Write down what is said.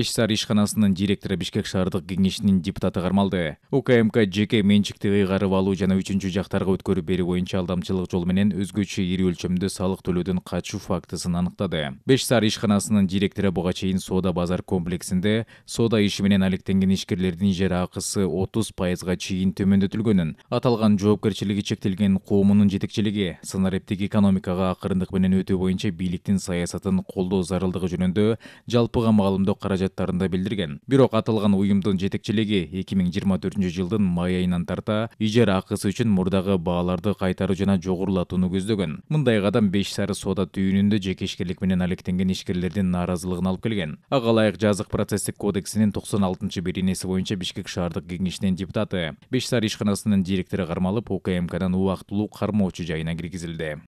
сар ишканасынын директору бишкек шаардык кеңешинин депутаты кармалды укмк жеке менчикти ыйгарып алуу жана үчүнчү жактарга өткөрүп берүү боюнча алдамчылык жолу менен өзгөчө ири өлчөмдө салык төлөөдөн качуу фактысын аныктады беш сар ишканасынын директору буга чейин соода базар комплексинде соода иши менен алектенген ишкерлердин жер акысы отуз пайызга чейин төмөндөтүлгөнүн аталган жоопкерчилиги чектелген коомунун жетекчилиги санарептик экономикага акырындык менен өтүү боюнча бийликтин саясатын колдоо зарылдыгы жөнүндө жалпыга маалымдоо каражат каражаттарында билдирген бирок аталган уюмдун жетекчилиги эки миң жыйырма төртүнчү жылдын май айынан тарта ижара акысы үчүн мурдагы бааларды кайтаруу жана жогорулатууну көздөгөн мындай кадам беш сары соода түйүнүндө жекешкерлик менен алектенген ишкерлердин нааразылыгын алып келген ага ылайык жазык процесстик кодексинин токсон алтынчы беренеси боюнча бишкек шаардык кеңешинин депутаты беш сары ишканасынын директору кармалып укмкнын убактылуу кармоочу жайына киргизилди